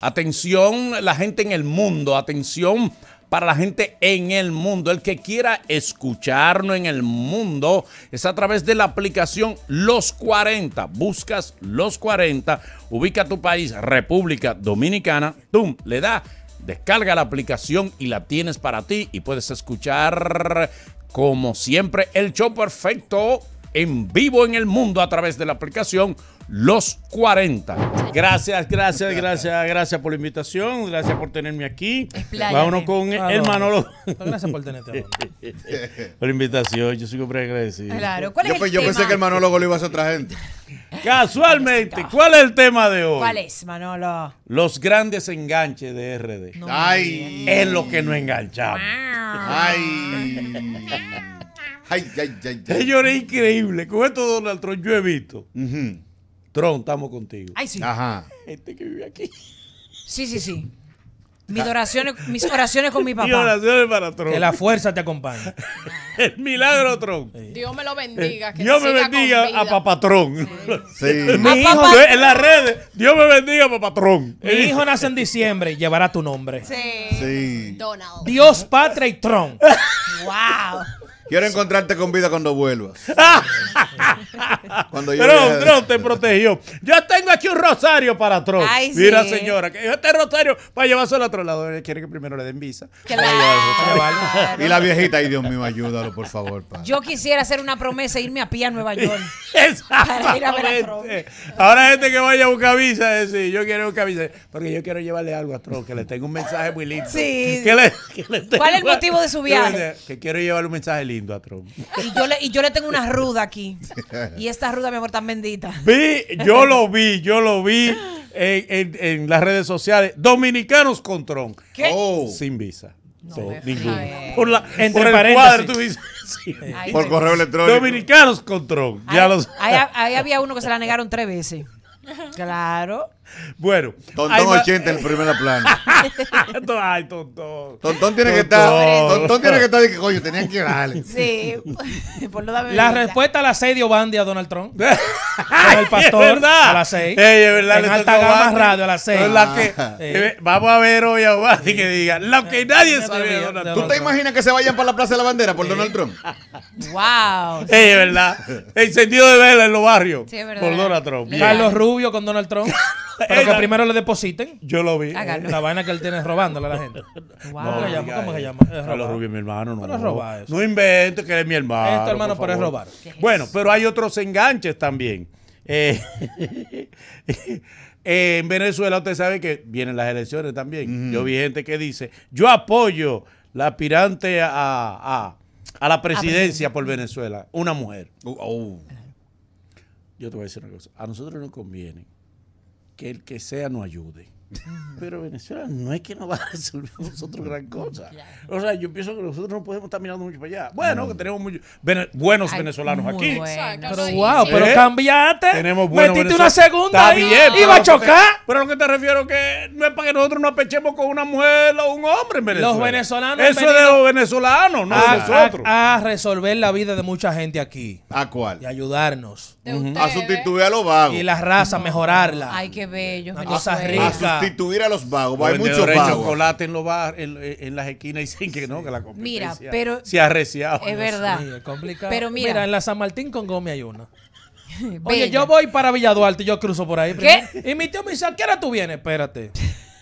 Atención la gente en el mundo, atención para la gente en el mundo. El que quiera escucharnos en el mundo es a través de la aplicación Los 40. Buscas Los 40, ubica tu país, República Dominicana, tú Le da, descarga la aplicación y la tienes para ti y puedes escuchar como siempre el show perfecto en vivo en el mundo a través de la aplicación Los 40. Gracias, gracias, gracias, gracias por la invitación, gracias por tenerme aquí. Vámonos con el, Manolo. Gracias por tenerte. por la invitación, yo soy siempre agradecido. Claro, ¿cuál es yo, tema? yo pensé que el Manolo lo iba a ser otra gente. Casualmente, ¿cuál es el tema de hoy? ¿Cuál es, Manolo? Los grandes enganches de RD. Ay. Es lo que no enganchamos. Ay. Ay, ay, ay, Señores, increíble. Con esto Donald Trump yo he visto. Trump, estamos contigo. Ay, sí. Ajá. Gente que vive aquí. Sí, sí, sí. Mis oraciones, mis oraciones con mi papá. Mis oraciones para Trump. Que la fuerza te acompañe. El milagro Trump. Dios me lo bendiga. Dios me bendiga a papá Trump sí. Mi hijo, en las redes, Dios me bendiga a Trump Mi hijo nace en diciembre y llevará tu nombre. Sí. sí. Donald. Dios, patria y Trump. wow. Quiero encontrarte con vida cuando vuelvas. pero yo te protegió. Yo tengo aquí un rosario para Trump Mira, señora, que este rosario para llevárselo al otro lado. quiere que primero le den visa. Y la viejita, ay Dios mío, ayúdalo, por favor. Yo quisiera hacer una promesa e irme a pie a Nueva York. Ahora gente que vaya a buscar visa, decir, yo quiero buscar visa, porque yo quiero llevarle algo a Trump que le tengo un mensaje muy lindo. ¿Cuál es el motivo de su viaje? Que quiero llevarle un mensaje lindo a Trump Y yo le, y yo le tengo una ruda aquí. Y es esta ruta, mi amor, tan bendita. Vi, yo lo vi, yo lo vi en, las redes sociales. Dominicanos con tron oh. Sin visa. No Por el Cuadro, por correo electrónico. Dominicanos con tron ya los... ahí había uno que se la negaron tres veces. Claro. Bueno. Tontón 80 en el primer plano. Ay, tontón. Tontón tiene que estar. Tontón tiene que estar de que coño, tenían que darle. Sí, por lo La respuesta a la 6 dio Bandy a Donald Trump. Con el pastor a las 6. es verdad. En alta gama radio a las 6. Ah. Vamos a ver hoy a Bandy que diga lo que nadie sabe ¿Tú te imaginas que se vayan para la Plaza de la Bandera por Donald Trump? Wow. es verdad. Encendido sentido de vela en los barrios. Por Donald Trump. Carlos Rubio con Donald Trump. Pero que primero le depositen. Yo lo vi. La vaina que él tiene es robándole a la gente. No, ¿Cómo, se llama? los rubios mi hermano. No, lo No que es mi hermano. Es hermano, para es robar. bueno, pero hay otros enganches también. Eh, eh, en Venezuela usted sabe que vienen las elecciones también. Yo vi gente que dice, yo apoyo la aspirante a, a, la presidencia por Venezuela, una mujer. Uh, oh. Yo te voy a decir una cosa, a nosotros nos conviene que el que sea no ayude. Pero Venezuela no es que no va a resolver nosotros gran cosa. O sea, yo pienso que nosotros no podemos estar mirando mucho para allá. Bueno, que tenemos buenos venezolanos aquí. Pero wow, pero cambiate. Metiste una segunda y a chocar. pero lo que te refiero que no es para que nosotros nos apechemos con una mujer o un hombre en Venezuela. Los venezolanos. Eso es de los venezolanos, no a, nosotros. A, resolver la vida de mucha gente aquí. ¿A cuál? Y ayudarnos. A sustituir a los vagos. Y la raza, mejorarla. Ay, qué bello. Una cosa sustituir a los vagos. hay muchos vagos. chocolate en, los bar, en, las esquinas y sin que no, que la competencia mira, pero, se ha arreciado. Es verdad. es complicado. Pero mira, mira, en la San Martín con Gómez hay una. Oye, yo voy para Villaduarte, yo cruzo por ahí. ¿Qué? y mi tío me dice, ¿a qué hora tú vienes? Espérate.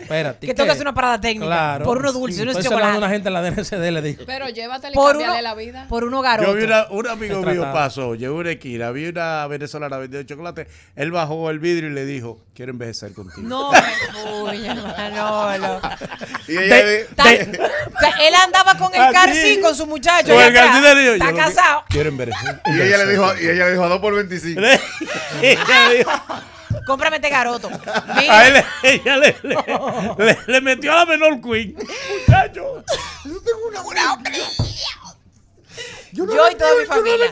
Espérate. Que hacer una parada técnica. Por uno dulce, no es chocolate. una gente en la DNCD le dijo. Pero llévatele y la vida. Por uno garoto. Yo vi una, un amigo mío pasó, llegó una esquina, vi una venezolana vendiendo chocolate, él bajó el vidrio y le dijo, quiero envejecer contigo. No, uy, no. y ella él andaba con el carcín con su muchacho. Con el le dijo, está casado. Quiero envejecer. Y ella le dijo, y ella le dijo a 2 por 25. ella dijo... Cómprame este garoto. A él, le, metió a la menor queen. Muchacho. Yo tengo una buena opinión. Yo y toda mi familia.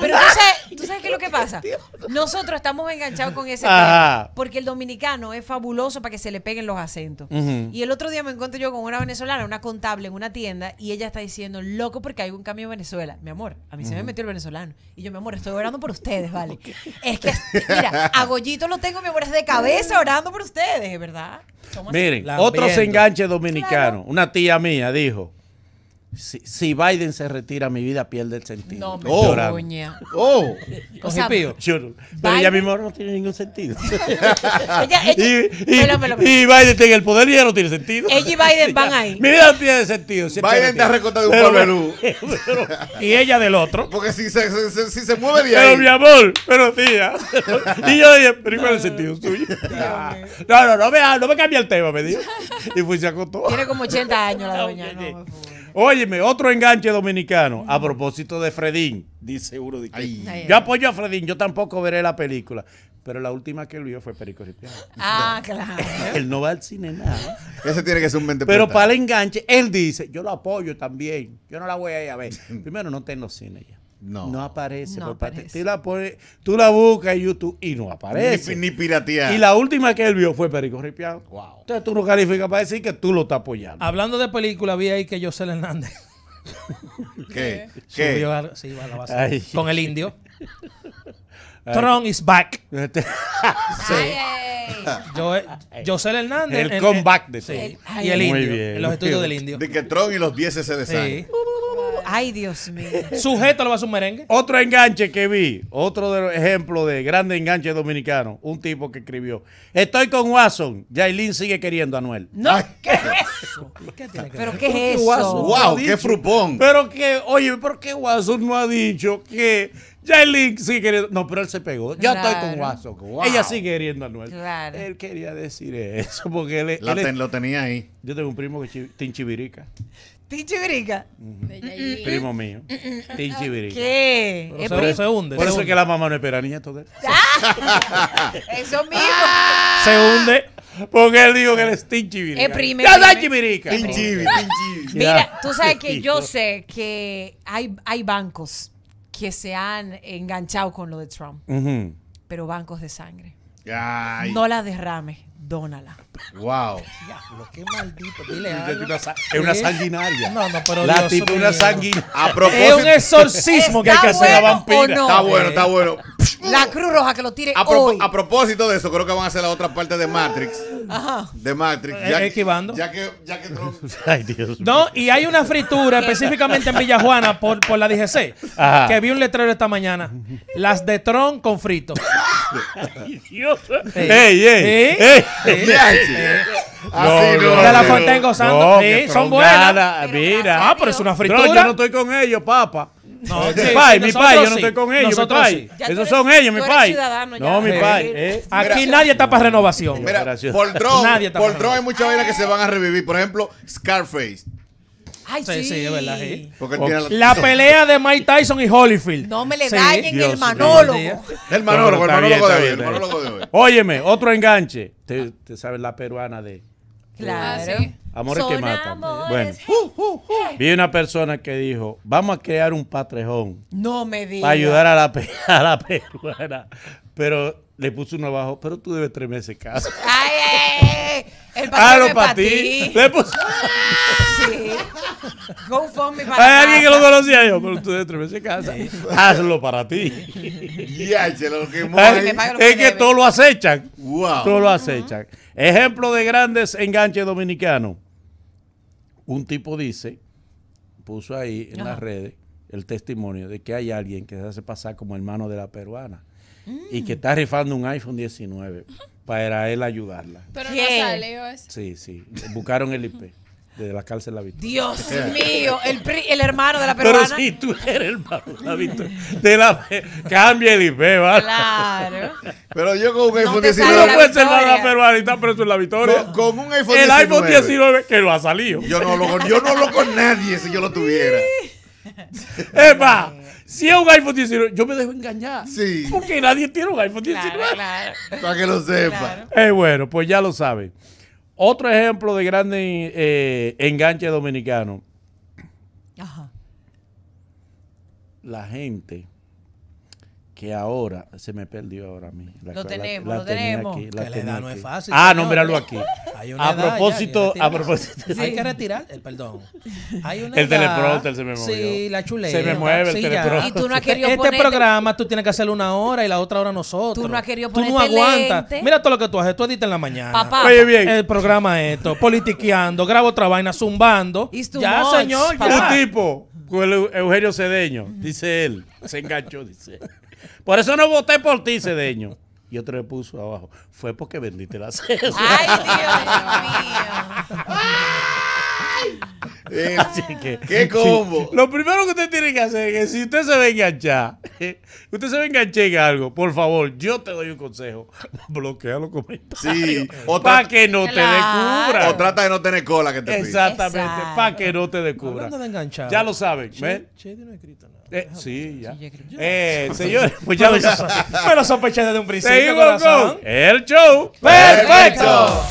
Pero tú sabes, ¿tú sabes qué es lo que pasa. Nosotros estamos enganchados con ese tema porque el dominicano es fabuloso para que se le peguen los acentos. Y el otro día me encuentro yo con una venezolana, una contable en una tienda y ella está diciendo, "Loco porque hay un cambio en Venezuela." Mi amor, a mí se me metió el venezolano y yo, "Mi amor, estoy orando por ustedes, vale." Es que mira, a lo tengo, mi amor, es de cabeza orando por ustedes, ¿verdad? Miren, otro se dominicano Una tía mía dijo, si, si, Biden se retira, mi vida pierde el sentido. No, me oh. oh. o sea, pío. pero ella misma no tiene ningún sentido. ella, y, y, Biden tiene el poder y ya no tiene sentido. Ella y Biden van ahí. Mi vida no tiene sentido. Biden ha recortado de un pueblo Y ella del otro. Porque si se, si se mueve de Pero mi amor, pero tía. y yo dije, pero ¿cuál el sentido suyo? no, no, no me, no me cambia el tema, me dijo. Y fui se acostó. Tiene como 80 años la doña. no, Óyeme, otro enganche dominicano. A propósito de Fredín, dice uno yo apoyo a Fredín, yo tampoco veré la película. Pero la última que vio fue Perico Ah, claro. él no va al cine nada. Ese tiene que ser un mente Pero para el enganche, él dice, yo lo apoyo también. Yo no la voy a ir a ver. Primero, no tengo cine ya. No. No aparece. Tú, la buscas en YouTube y no aparece. Ni, ni Y la última que él vio fue Perico Ripiado. Wow. Entonces tú no calificas para decir que tú lo estás apoyando. Hablando de película, vi ahí que José Hernández. ¿Qué? ¿Qué? Con el indio. Tron is back. Este. sí. José Hernández. El comeback de sí. y el indio. En los estudios del indio. De que Tron y los 10 se deshacen Sí. Ay, Dios mío. Sujeto lo va a hacer un merengue. Otro enganche que vi, otro ejemplo de grande enganche dominicano, un tipo que escribió, estoy con Watson, Yailin sigue queriendo a Noel. No, ¿qué es eso? ¿Pero qué es eso? Wow, qué frupón. Pero que, oye, ¿por qué Watson no ha dicho que Yailin sigue queriendo. No, pero él se pegó. Yo estoy con Watson. Ella sigue queriendo a Noel. Claro. Él quería decir eso porque él, lo tenía ahí. Yo tengo un primo que es Tinchibirica. Tichibirica. Primo mío. Tichibirica. ¿Qué? Pero se, hunde. Por eso es que la mamá no espera niña todo eso mismo. se hunde. Porque él dijo que él es ¡Ya Es primero. Tichibirica. Mira, tú sabes que yo sé que hay, hay bancos que se han enganchado con lo de Trump. Pero bancos de sangre. No la derrames dónala. Wow. qué maldito. Dile Es una, sanguinaria. No, no, pero La es A propósito. Es un exorcismo que hay que hacer vampira. Está bueno, está bueno. La Cruz Roja que lo tire a, hoy. a propósito de eso, creo que van a hacer la otra parte de Matrix. Ajá. De Matrix. Eh, ya, Esquivando. que, Ay, Dios No, y hay una fritura específicamente en Villajuana por, por la DGC. Que vi un letrero esta mañana. Las de Tron con frito. ¡Idiota! ¡Ey, ey! ¡Ey! Así no, no, la Fontaine gozando. sí, son buenas. Mira. Ah, pero es una fritura. yo no estoy con ellos, papá. No, mi pai, mi pai, yo no estoy con ellos, mi pai. Esos son ellos, mi pai. No, mi pai. Eh, eh. Aquí nadie está para renovación. Mira, por Nadie está Poltron hay muchas vainas que se van a revivir. Por ejemplo, Scarface sí, sí, es verdad. La... pelea de Mike Tyson y Holyfield. No me le dañen el manólogo. El manólogo, el de hoy. Óyeme, otro enganche. Te, sabes la peruana de. Claro. Ah, amores que matan. Bueno, vi una persona que dijo: Vamos a crear un patrejón. No me digas. Para ayudar a la, peruana. Pero le puso uno abajo, pero tú debes tres meses caso Ay, Hazlo para ti. Hay alguien que lo conocía yo, pero tú de casa. Hazlo para ti. Ya, se lo Es, que todo lo acechan. Wow. Todo lo acechan. Ejemplo de grandes enganches dominicanos. Un tipo dice, puso ahí en las redes el testimonio de que hay alguien que se hace pasar como hermano de la peruana y que está rifando un iPhone 19 para él ayudarla. Pero ¿Qué? no salió eso. Sí, sí. Buscaron el IP de la cárcel la Victoria. Dios mío, el, el, hermano de la peruana. Pero si tú eres el hermano de la Victoria, cambia el IP, ¿vale? Claro. Pero yo con un iPhone 19. no puedes ser la peruana y está preso en la Victoria. Con, un iPhone 19. El iPhone 19 que lo ha salido. Yo no lo, yo no lo con nadie si yo lo tuviera. Epa, si es un iPhone 19, yo me dejo engañar. Sí. Porque nadie tiene un iPhone 19. Para que lo sepa. Eh, bueno, pues ya lo saben. Otro ejemplo de grande eh, enganche dominicano. Ajá. La gente que ahora se me perdió ahora a mí. lo tenemos, lo tenemos. la no es fácil. Ah, no, míralo aquí. a propósito, a propósito. Hay que retirar el perdón. el teleprompter se me movió. Sí, la chuleta. Se me mueve el teleprompter. Y tú no has querido Este programa tú tienes que hacerlo una hora y la otra hora nosotros. Tú no has querido ponerte Tú no aguantas. Mira todo lo que tú haces. Tú editas en la mañana. Papá. El programa esto. Politiqueando. Grabo otra vaina. Zumbando. Ya, señor. Un tipo. Eugenio Cedeño. Dice él. Se enganchó, dice él. Por eso no voté por ti, Cedeño. Y otro le puso abajo. Fue porque vendiste la cesa. Ay, Dios mío. ¡Qué Lo primero que usted tiene que hacer es que si usted se ve a usted se ve a en algo, por favor, yo te doy un consejo. Bloquea los comentarios. Sí, para que no te descubra. O trata de no tener cola que te Exactamente, para que no te descubra. ya lo saben. Che, no escrito nada. Eh, sí, ya. eh, señores, pues ya lo saben. Pero sospeché desde un principio. Seguimos con el show. Perfecto.